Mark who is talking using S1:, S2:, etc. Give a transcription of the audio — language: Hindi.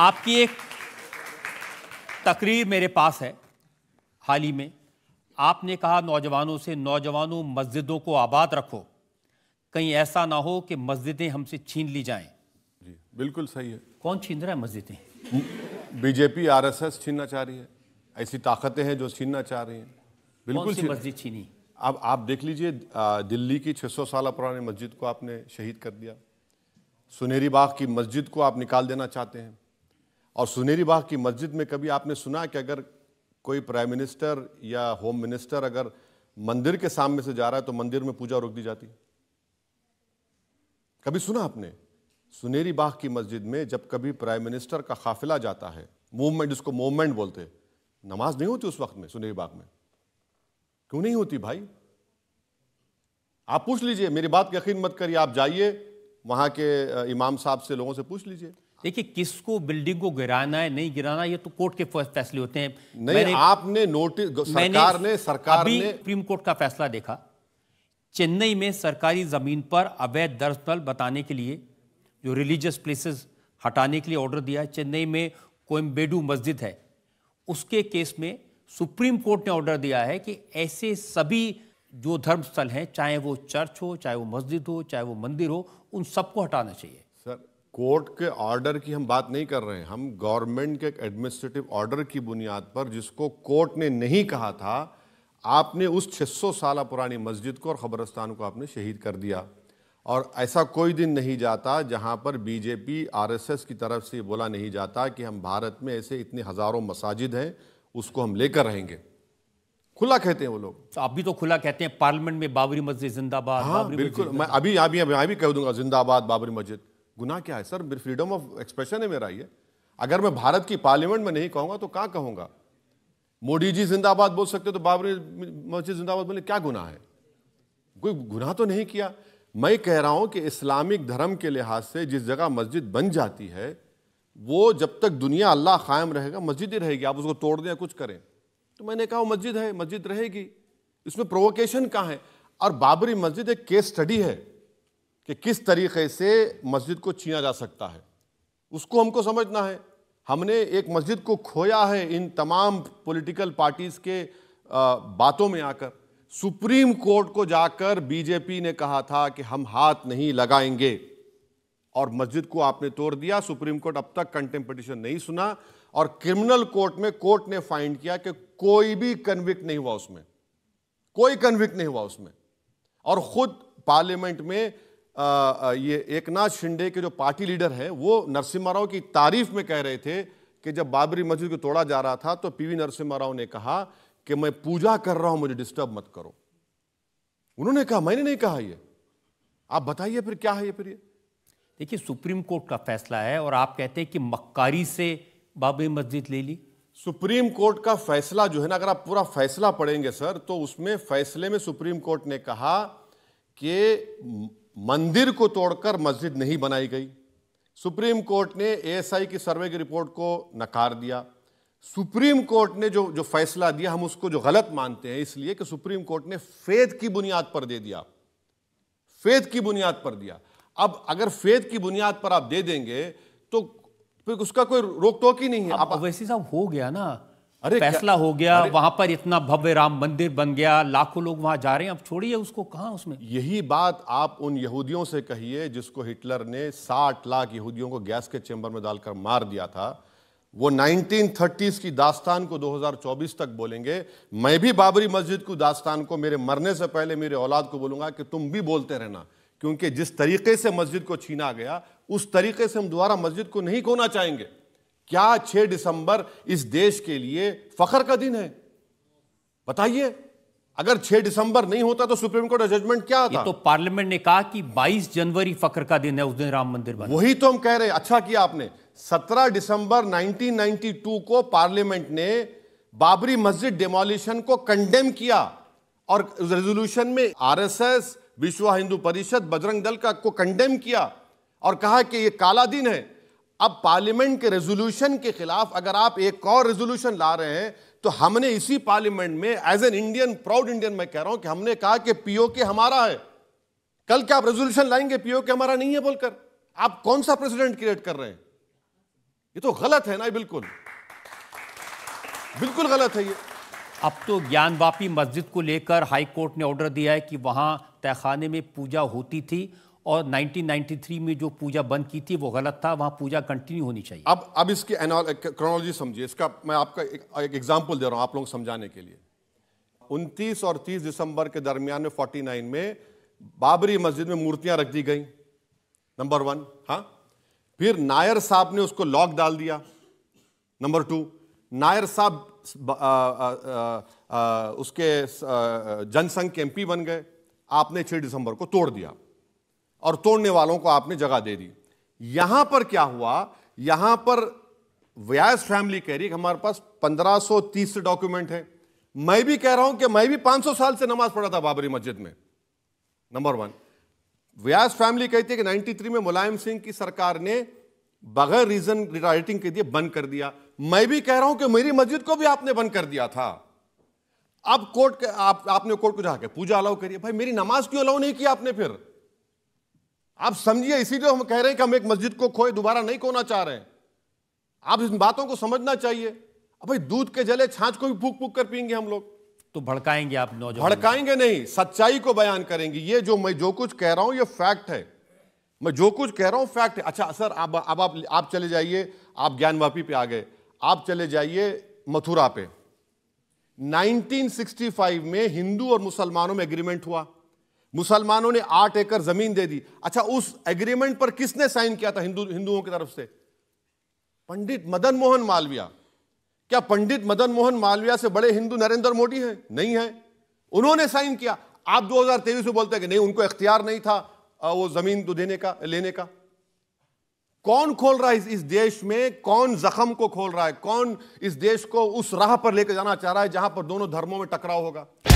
S1: आपकी एक तकरीर मेरे पास है हाल ही में आपने कहा नौजवानों से नौजवानों मस्जिदों को आबाद रखो कहीं ऐसा ना हो कि मस्जिदें हमसे छीन ली जाएं जी बिल्कुल
S2: सही है कौन छीन रहा है मस्जिदें बीजेपी आरएसएस छीनना चाह रही है ऐसी ताकतें हैं जो छीनना चाह रही हैं बिल्कुल सी मस्जिद छीनी अब आप देख लीजिए दिल्ली की 600 साल पुरानी मस्जिद को आपने शहीद कर दिया सुनहरी बाग की मस्जिद को आप निकाल देना चाहते हैं और सुनेरी बाग की मस्जिद में कभी आपने सुना कि अगर कोई प्राइम मिनिस्टर या होम मिनिस्टर अगर मंदिर के सामने से जा रहा है तो मंदिर में पूजा रोक दी जाती कभी सुना आपने सुनेरी बाग की मस्जिद में जब कभी प्राइम मिनिस्टर का काफिला जाता है मूवमेंट जिसको मूवमेंट बोलते नमाज नहीं होती उस वक्त में सुनेरी बाग में क्यों नहीं होती भाई आप पूछ लीजिए मेरी बात की यकीन मत करिए आप जाइए वहां के इमाम साहब से लोगों से पूछ लीजिए
S1: देखिए किसको बिल्डिंग को गिराना है नहीं गिराना ये तो कोर्ट के फैसले होते हैं नहीं मैंने,
S2: आपने नोटिस सरकार ने सरकार ने
S1: सुप्रीम कोर्ट का फैसला देखा चेन्नई में सरकारी जमीन पर अवैध दर्जनल बताने के लिए जो रिलीजियस प्लेसेस हटाने के लिए ऑर्डर दिया है चेन्नई में कोयम्बेडू मस्जिद है उसके केस में सुप्रीम कोर्ट ने ऑर्डर दिया है कि ऐसे सभी जो धर्मस्थल हैं चाहे वो चर्च हो चाहे वो मस्जिद हो चाहे वो मंदिर हो उन सबको हटाना चाहिए कोर्ट के
S2: ऑर्डर की हम बात नहीं कर रहे हैं हम गवर्नमेंट के एक एडमिनिस्ट्रेटिव ऑर्डर की बुनियाद पर जिसको कोर्ट ने नहीं कहा था आपने उस 600 साल पुरानी मस्जिद को और ख़बरस्तान को आपने शहीद कर दिया और ऐसा कोई दिन नहीं जाता जहां पर बीजेपी आरएसएस की तरफ से बोला नहीं जाता कि हम भारत में ऐसे इतने हज़ारों मसाजिद हैं उसको हम लेकर
S1: रहेंगे खुला कहते हैं वो लोग तो आप भी तो खुला कहते हैं पार्लियामेंट में बाबरी मस्जिद जिंदाबाद हाँ बिल्कुल
S2: मैं अभी अभी मैं भी कह दूंगा जिंदाबाद बाबरी मस्जिद गुना क्या है सर फ्रीडम ऑफ एक्सप्रेशन है मेरा ये अगर मैं भारत की पार्लियामेंट में नहीं कहूंगा तो कहाँ कहूंगा मोदी जी जिंदाबाद बोल सकते तो बाबरी मस्जिद जिंदाबाद बोले क्या गुना है कोई गुना तो नहीं किया मैं कह रहा हूँ कि इस्लामिक धर्म के लिहाज से जिस जगह मस्जिद बन जाती है वो जब तक दुनिया अल्लाह कायम रहेगा मस्जिद ही रहेगी आप उसको तोड़ दें कुछ करें तो मैंने कहा मस्जिद है मस्जिद रहेगी इसमें प्रोवोकेशन कहाँ है और बाबरी मस्जिद एक केस स्टडी है कि किस तरीके से मस्जिद को छीना जा सकता है उसको हमको समझना है हमने एक मस्जिद को खोया है इन तमाम पॉलिटिकल पार्टीज़ के बातों में आकर सुप्रीम कोर्ट को जाकर बीजेपी ने कहा था कि हम हाथ नहीं लगाएंगे और मस्जिद को आपने तोड़ दिया सुप्रीम कोर्ट अब तक कंटेम्पटिशन नहीं सुना और क्रिमिनल कोर्ट में कोर्ट ने फाइंड किया कि कोई भी कन्विक्ट नहीं हुआ उसमें कोई कन्विक्ट नहीं हुआ उसमें और ख़ुद पार्लियामेंट में ये एक ये एकनाथ शिंदे के जो पार्टी लीडर हैं वो नरसिम्हा राव की तारीफ में कह रहे थे कि जब बाबरी मस्जिद को तोड़ा जा रहा था तो पीवी नरसिम्हा राव ने कहा कि मैं पूजा कर रहा हूं मुझे डिस्टर्ब मत करो उन्होंने कहा मैंने नहीं
S1: कहा ये आप बताइए फिर क्या है ये फिर ये देखिए सुप्रीम कोर्ट का फैसला है और आप कहते हैं कि मक्कारी से बाबरी मस्जिद ले ली सुप्रीम कोर्ट का फैसला
S2: जो है ना अगर आप पूरा फैसला पढ़ेंगे सर तो उसमें फैसले में सुप्रीम कोर्ट ने कहा कि मंदिर को तोड़कर मस्जिद नहीं बनाई गई सुप्रीम कोर्ट ने एएसआई की सर्वे की रिपोर्ट को नकार दिया सुप्रीम कोर्ट ने जो जो फैसला दिया हम उसको जो गलत मानते हैं इसलिए कि सुप्रीम कोर्ट ने फेद की बुनियाद पर दे दिया फेद की बुनियाद पर दिया अब अगर फेद की बुनियाद पर आप दे देंगे
S1: तो फिर उसका कोई रोक टोक ही नहीं है आप वैसे साहब हो गया ना अरे फैसला हो गया वहां पर इतना भव्य राम मंदिर बन गया लाखों लोग वहां जा रहे हैं अब छोड़िए उसको कहा उसमें
S2: यही बात आप उन यहूदियों से कहिए जिसको हिटलर ने 60 लाख यहूदियों को गैस के चेंबर में डालकर मार दिया था वो 1930s की दास्तान को 2024 तक बोलेंगे मैं भी बाबरी मस्जिद की दास्तान को मेरे मरने से पहले मेरे औलाद को बोलूंगा कि तुम भी बोलते रहना क्योंकि जिस तरीके से मस्जिद को छीना गया उस तरीके से हम दोबारा मस्जिद को नहीं खोना चाहेंगे क्या 6 दिसंबर इस देश के लिए फखर का दिन
S1: है बताइए अगर 6 दिसंबर नहीं होता तो सुप्रीम कोर्ट का जजमेंट क्या था तो पार्लियामेंट ने कहा कि 22 जनवरी फकर का दिन है उस दिन राम मंदिर बना वही तो हम कह रहे हैं अच्छा किया
S2: आपने 17 दिसंबर 1992 को पार्लियामेंट ने बाबरी मस्जिद डेमोलिशन को कंडेम किया और रेजोल्यूशन में आरएसएस विश्व हिंदू परिषद बजरंग दल का को कंडेम किया और कहा कि यह काला दिन है अब पार्लियामेंट के रेजोल्यूशन के खिलाफ अगर आप एक और रेजोल्यूशन ला रहे हैं तो हमने इसी पार्लियामेंट में as an Indian proud Indian मैं कह रहा हूं कि हमने कहा कि पीओके हमारा है कल क्या आप रेजोल्यूशन लाएंगे पीओके हमारा नहीं है बोलकर आप कौन सा प्रेसिडेंट क्रिएट कर रहे हैं
S1: ये तो गलत है ना बिल्कुल बिल्कुल गलत है ये अब तो ज्ञानवापी मस्जिद को लेकर हाई कोर्ट ने ऑर्डर दिया है कि वहां तहखाने में पूजा होती थी और 1993 में जो पूजा बंद की थी वो गलत था वहाँ पूजा कंटिन्यू होनी चाहिए
S2: अब अब इसकी क्रोनोलॉजी समझिए इसका मैं आपका एक एग्जाम्पल दे रहा हूँ आप लोगों को समझाने के लिए 29 और 30 दिसंबर के दरमियान में 49 में बाबरी मस्जिद में मूर्तियां रख दी गई नंबर वन हाँ फिर नायर साहब ने उसको लॉक डाल दिया नंबर टू नायर साहब उसके जनसंघ के एम बन गए आपने 6 दिसंबर को तोड़ दिया और तोड़ने वालों को आपने जगह दे दी यहां पर क्या हुआ यहां पर व्यास फैमिली कह रही है हमारे पास 1530 डॉक्यूमेंट है मैं भी कह रहा हूं कि मैं भी 500 साल से नमाज पढ़ा था बाबरी मस्जिद में नंबर वन व्यास फैमिली कहती है कि 93 में मुलायम सिंह की सरकार ने बगैर रीजन राइटिंग के लिए बंद कर दिया मैं भी कह रहा हूं कि मेरी मस्जिद को भी आपने बंद कर दिया था अब कोर्ट आप, आपने कोर्ट को जाके पूजा अलाउ करिए भाई मेरी नमाज क्यों अलाउ नहीं किया आपने फिर आप समझिए इसीलिए हम कह रहे हैं कि हम एक मस्जिद को खोए दोबारा नहीं खोना चाह रहे हैं आप इन बातों को समझना चाहिए अब भाई दूध के जले छाछ को भी फूक फूक कर पियेंगे हम लोग तो भड़काएंगे आप नौजवान भड़काएंगे नहीं सच्चाई को बयान करेंगे ये जो मैं जो कुछ कह रहा हूं ये फैक्ट है मैं जो कुछ कह रहा हूं फैक्ट है अच्छा सर अब अब आप, आप चले जाइए आप ज्ञानवापी पे आ गए आप चले जाइए मथुरा पे 1965 में हिंदू और मुसलमानों में एग्रीमेंट हुआ मुसलमानों ने आठ एकड़ जमीन दे दी अच्छा उस एग्रीमेंट पर किसने साइन किया था हिंदू हिंदुओं की तरफ से पंडित मदन मोहन मालविया क्या पंडित मदन मोहन मालविया से बड़े हिंदू नरेंद्र मोदी हैं नहीं है उन्होंने साइन किया आप 2023 में बोलते हैं कि नहीं उनको इख्तियार नहीं था वो जमीन तो देने का लेने का कौन खोल रहा है इस, इस देश में कौन जख्म को खोल रहा है कौन इस देश को उस राह पर लेकर जाना चाह रहा है जहां पर दोनों धर्मों में टकराव होगा